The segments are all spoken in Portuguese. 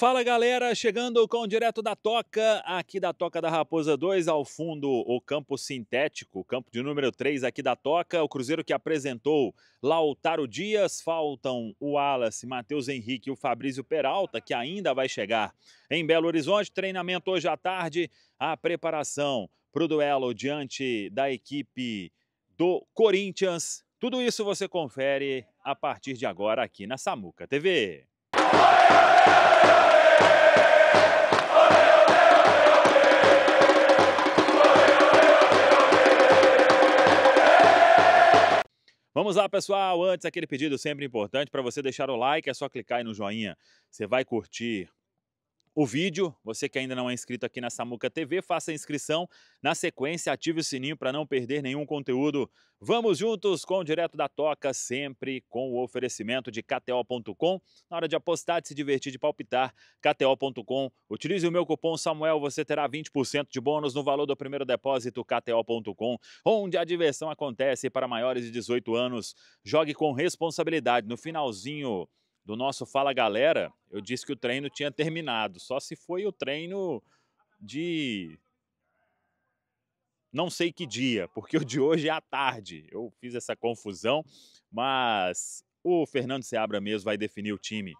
Fala galera, chegando com o direto da Toca, aqui da Toca da Raposa 2, ao fundo o campo sintético, campo de número 3 aqui da Toca, o Cruzeiro que apresentou Lautaro Dias, faltam o Wallace, Matheus Henrique e o Fabrício Peralta, que ainda vai chegar em Belo Horizonte, treinamento hoje à tarde, a preparação para o duelo diante da equipe do Corinthians. Tudo isso você confere a partir de agora aqui na Samuca TV. Vamos lá, pessoal. Antes, aquele pedido sempre importante para você deixar o like, é só clicar aí no joinha. Você vai curtir, o vídeo. Você que ainda não é inscrito aqui na Samuca TV, faça a inscrição. Na sequência, ative o sininho para não perder nenhum conteúdo. Vamos juntos com o Direto da Toca, sempre com o oferecimento de KTO.com. Na hora de apostar, de se divertir, de palpitar, KTO.com. Utilize o meu cupom Samuel, você terá 20% de bônus no valor do primeiro depósito, KTO.com, onde a diversão acontece para maiores de 18 anos. Jogue com responsabilidade. No finalzinho do nosso Fala Galera, eu disse que o treino tinha terminado, só se foi o treino de não sei que dia, porque o de hoje é à tarde. Eu fiz essa confusão, mas o Fernando Seabra mesmo vai definir o time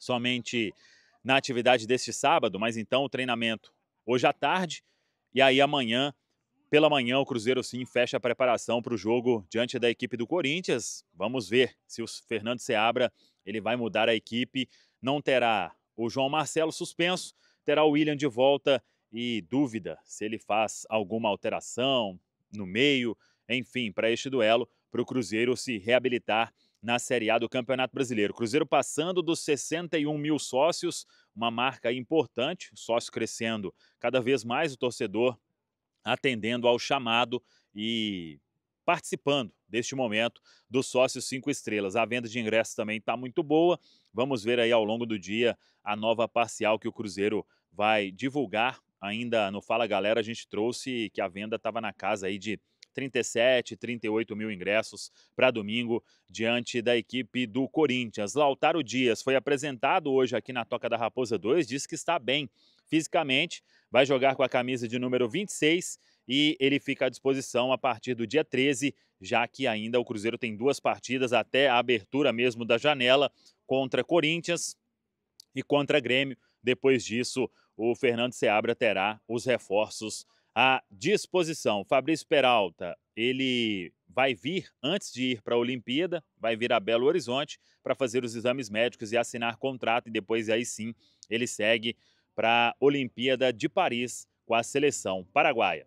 somente na atividade deste sábado, mas então o treinamento hoje à tarde e aí amanhã pela manhã, o Cruzeiro sim fecha a preparação para o jogo diante da equipe do Corinthians. Vamos ver se o Fernando Seabra ele vai mudar a equipe, não terá o João Marcelo suspenso, terá o William de volta e dúvida se ele faz alguma alteração no meio, enfim, para este duelo, para o Cruzeiro se reabilitar na Série A do Campeonato Brasileiro. Cruzeiro passando dos 61 mil sócios, uma marca importante, sócio crescendo cada vez mais, o torcedor atendendo ao chamado e participando deste momento do sócio 5 estrelas. A venda de ingressos também está muito boa. Vamos ver aí ao longo do dia a nova parcial que o Cruzeiro vai divulgar. Ainda no Fala Galera, a gente trouxe que a venda estava na casa aí de 37, 38 mil ingressos para domingo diante da equipe do Corinthians. Lautaro Dias foi apresentado hoje aqui na Toca da Raposa 2, diz que está bem fisicamente, vai jogar com a camisa de número 26 e ele fica à disposição a partir do dia 13, já que ainda o Cruzeiro tem duas partidas até a abertura mesmo da janela contra Corinthians e contra Grêmio. Depois disso, o Fernando Seabra terá os reforços à disposição. Fabrício Peralta, ele vai vir antes de ir para a Olimpíada, vai vir a Belo Horizonte para fazer os exames médicos e assinar contrato e depois aí sim ele segue para a Olimpíada de Paris com a seleção paraguaia.